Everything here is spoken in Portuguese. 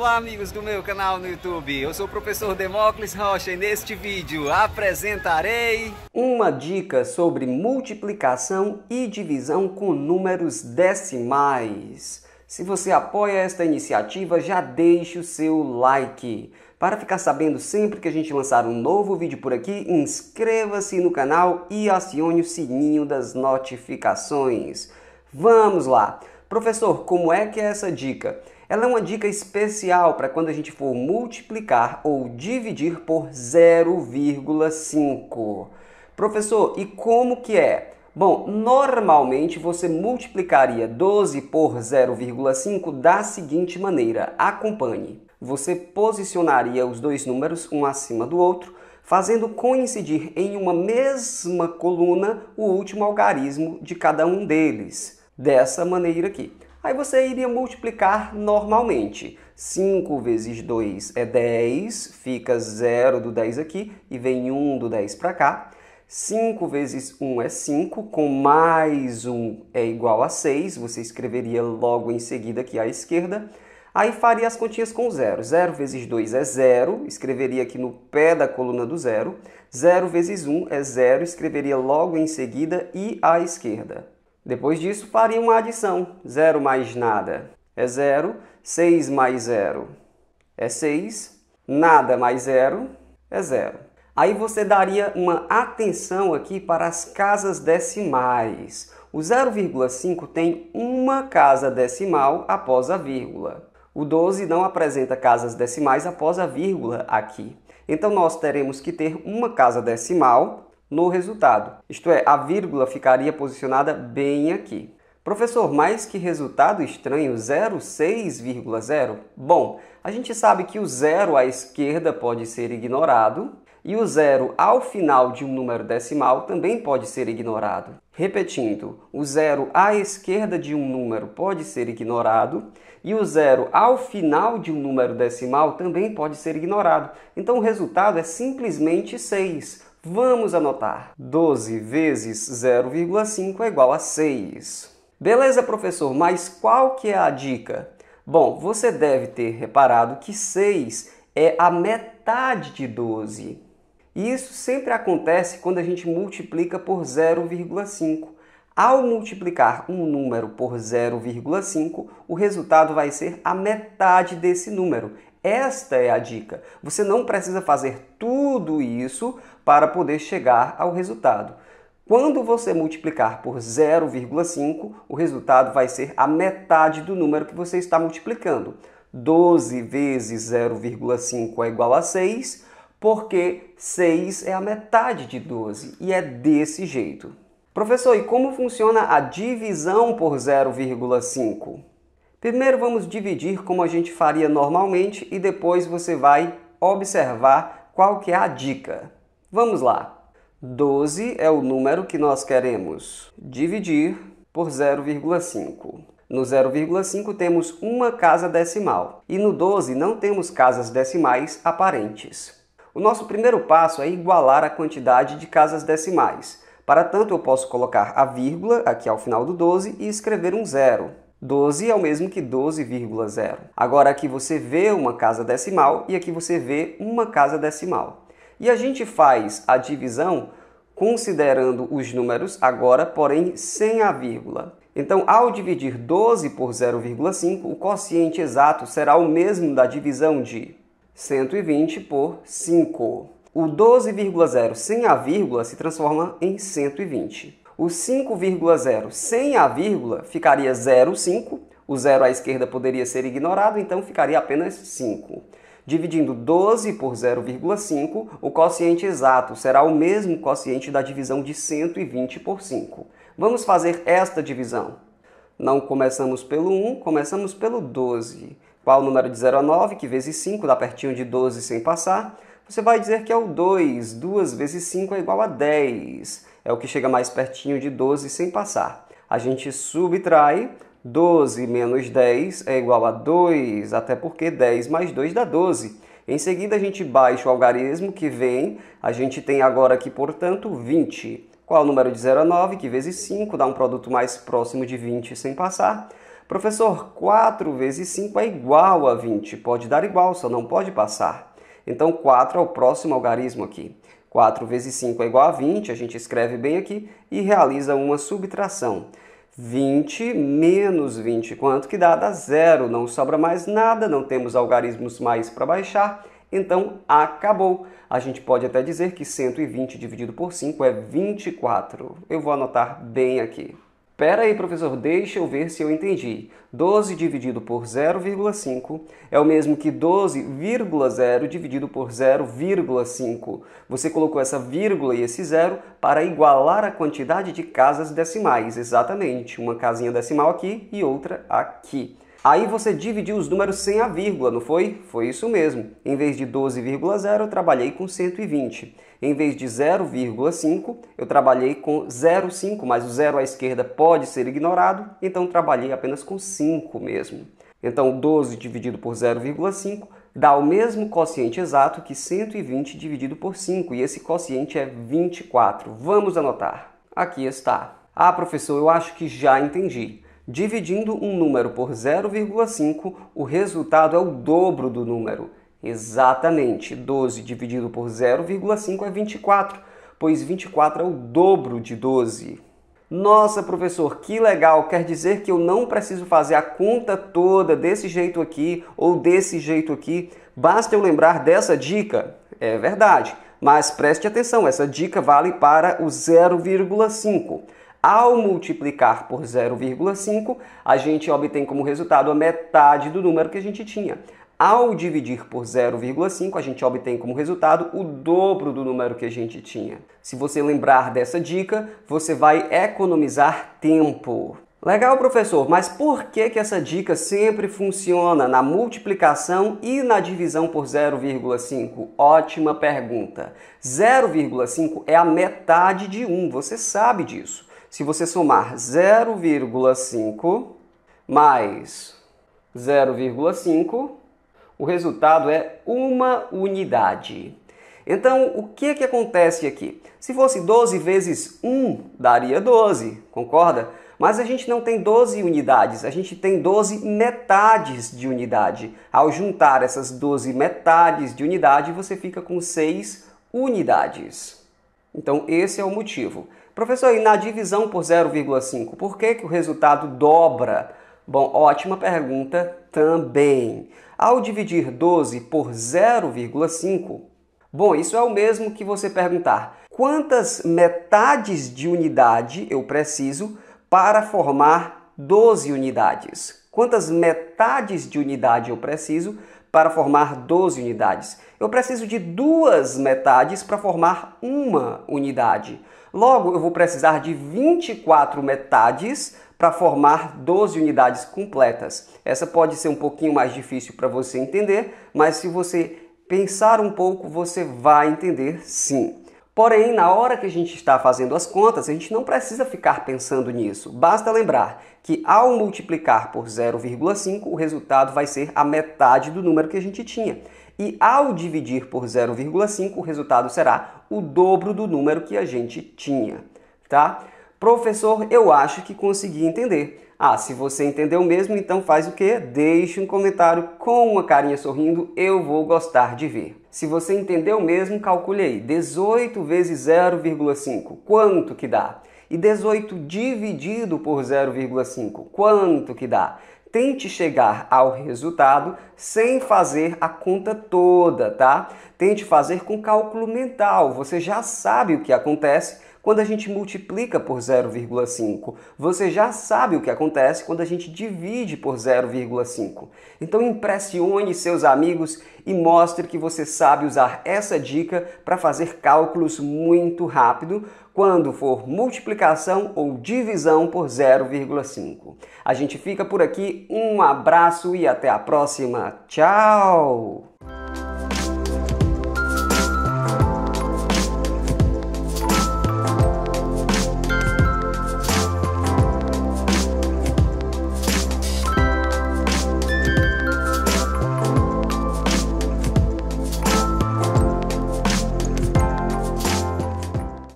Olá amigos do meu canal no YouTube, eu sou o professor Demócles Rocha e neste vídeo apresentarei uma dica sobre multiplicação e divisão com números decimais. Se você apoia esta iniciativa, já deixe o seu like. Para ficar sabendo sempre que a gente lançar um novo vídeo por aqui, inscreva-se no canal e acione o sininho das notificações. Vamos lá! Professor, como é que é essa dica? Ela é uma dica especial para quando a gente for multiplicar ou dividir por 0,5. Professor, e como que é? Bom, normalmente você multiplicaria 12 por 0,5 da seguinte maneira. Acompanhe. Você posicionaria os dois números um acima do outro, fazendo coincidir em uma mesma coluna o último algarismo de cada um deles. Dessa maneira aqui. Aí você iria multiplicar normalmente. 5 vezes 2 é 10, fica 0 do 10 aqui e vem 1 do 10 para cá. 5 vezes 1 é 5, com mais 1 é igual a 6, você escreveria logo em seguida aqui à esquerda. Aí faria as continhas com 0. 0 vezes 2 é 0, escreveria aqui no pé da coluna do 0. 0 vezes 1 é 0, escreveria logo em seguida e à esquerda. Depois disso, faria uma adição. 0 mais nada é 0. 6 mais 0 é 6. Nada mais 0 é 0. Aí você daria uma atenção aqui para as casas decimais. O 0,5 tem uma casa decimal após a vírgula. O 12 não apresenta casas decimais após a vírgula aqui. Então, nós teremos que ter uma casa decimal no resultado. Isto é, a vírgula ficaria posicionada bem aqui. Professor, mais que resultado estranho 06,0? Bom, a gente sabe que o zero à esquerda pode ser ignorado e o zero ao final de um número decimal também pode ser ignorado. Repetindo, o zero à esquerda de um número pode ser ignorado e o zero ao final de um número decimal também pode ser ignorado. Então o resultado é simplesmente 6 Vamos anotar. 12 vezes 0,5 é igual a 6. Beleza, professor, mas qual que é a dica? Bom, você deve ter reparado que 6 é a metade de 12. E isso sempre acontece quando a gente multiplica por 0,5. Ao multiplicar um número por 0,5, o resultado vai ser a metade desse número. Esta é a dica. Você não precisa fazer tudo isso para poder chegar ao resultado. Quando você multiplicar por 0,5, o resultado vai ser a metade do número que você está multiplicando. 12 vezes 0,5 é igual a 6, porque 6 é a metade de 12 e é desse jeito. Professor, e como funciona a divisão por 0,5? Primeiro vamos dividir como a gente faria normalmente e depois você vai observar qual que é a dica. Vamos lá. 12 é o número que nós queremos dividir por 0,5. No 0,5 temos uma casa decimal e no 12 não temos casas decimais aparentes. O nosso primeiro passo é igualar a quantidade de casas decimais. Para tanto, eu posso colocar a vírgula aqui ao final do 12 e escrever um zero. 12 é o mesmo que 12,0. Agora aqui você vê uma casa decimal e aqui você vê uma casa decimal. E a gente faz a divisão considerando os números agora, porém sem a vírgula. Então, ao dividir 12 por 0,5, o quociente exato será o mesmo da divisão de 120 por 5. O 12,0 sem a vírgula se transforma em 120 o 5,0 sem a vírgula ficaria 0,5. O zero à esquerda poderia ser ignorado, então ficaria apenas 5. Dividindo 12 por 0,5, o quociente exato será o mesmo quociente da divisão de 120 por 5. Vamos fazer esta divisão. Não começamos pelo 1, começamos pelo 12. Qual o número de 0 a 9, que vezes 5 dá pertinho de 12 sem passar? Você vai dizer que é o 2. 2 vezes 5 é igual a 10 é o que chega mais pertinho de 12 sem passar. A gente subtrai 12 menos 10 é igual a 2, até porque 10 mais 2 dá 12. Em seguida, a gente baixa o algarismo que vem, a gente tem agora aqui, portanto, 20. Qual o número de 0 a 9, que vezes 5 dá um produto mais próximo de 20 sem passar. Professor, 4 vezes 5 é igual a 20, pode dar igual, só não pode passar. Então, 4 é o próximo algarismo aqui. 4 vezes 5 é igual a 20, a gente escreve bem aqui e realiza uma subtração. 20 menos 20, quanto que dá? Dá zero, não sobra mais nada, não temos algarismos mais para baixar, então acabou. A gente pode até dizer que 120 dividido por 5 é 24. Eu vou anotar bem aqui. Pera aí, professor, deixa eu ver se eu entendi. 12 dividido por 0,5 é o mesmo que 12,0 dividido por 0,5. Você colocou essa vírgula e esse zero para igualar a quantidade de casas decimais, exatamente. Uma casinha decimal aqui e outra aqui. Aí você dividiu os números sem a vírgula, não foi? Foi isso mesmo. Em vez de 12,0, eu trabalhei com 120. Em vez de 0,5, eu trabalhei com 0,5, mas o zero à esquerda pode ser ignorado, então trabalhei apenas com 5 mesmo. Então 12 dividido por 0,5 dá o mesmo quociente exato que 120 dividido por 5, e esse quociente é 24. Vamos anotar. Aqui está. Ah, professor, eu acho que já entendi. Dividindo um número por 0,5, o resultado é o dobro do número. Exatamente, 12 dividido por 0,5 é 24, pois 24 é o dobro de 12. Nossa, professor, que legal! Quer dizer que eu não preciso fazer a conta toda desse jeito aqui ou desse jeito aqui? Basta eu lembrar dessa dica? É verdade, mas preste atenção: essa dica vale para o 0,5. Ao multiplicar por 0,5, a gente obtém como resultado a metade do número que a gente tinha. Ao dividir por 0,5, a gente obtém como resultado o dobro do número que a gente tinha. Se você lembrar dessa dica, você vai economizar tempo. Legal, professor, mas por que, que essa dica sempre funciona na multiplicação e na divisão por 0,5? Ótima pergunta. 0,5 é a metade de 1, você sabe disso se você somar 0,5 mais 0,5, o resultado é uma unidade. Então, o que, é que acontece aqui? Se fosse 12 vezes 1, daria 12, concorda? Mas a gente não tem 12 unidades, a gente tem 12 metades de unidade. Ao juntar essas 12 metades de unidade, você fica com 6 unidades. Então, esse é o motivo. Professor, e na divisão por 0,5, por que, que o resultado dobra? Bom, ótima pergunta também. Ao dividir 12 por 0,5, bom, isso é o mesmo que você perguntar quantas metades de unidade eu preciso para formar 12 unidades. Quantas metades de unidade eu preciso para formar 12 unidades. Eu preciso de duas metades para formar uma unidade. Logo, eu vou precisar de 24 metades para formar 12 unidades completas. Essa pode ser um pouquinho mais difícil para você entender, mas se você pensar um pouco, você vai entender sim. Porém, na hora que a gente está fazendo as contas, a gente não precisa ficar pensando nisso. Basta lembrar que ao multiplicar por 0,5, o resultado vai ser a metade do número que a gente tinha. E ao dividir por 0,5, o resultado será o dobro do número que a gente tinha, tá? Professor, eu acho que consegui entender. Ah, se você entendeu mesmo, então faz o quê? Deixe um comentário com uma carinha sorrindo, eu vou gostar de ver. Se você entendeu mesmo, calcule aí. 18 vezes 0,5, quanto que dá? E 18 dividido por 0,5, quanto que dá? Tente chegar ao resultado sem fazer a conta toda, tá? Tente fazer com cálculo mental. Você já sabe o que acontece, quando a gente multiplica por 0,5, você já sabe o que acontece quando a gente divide por 0,5. Então impressione seus amigos e mostre que você sabe usar essa dica para fazer cálculos muito rápido quando for multiplicação ou divisão por 0,5. A gente fica por aqui, um abraço e até a próxima. Tchau!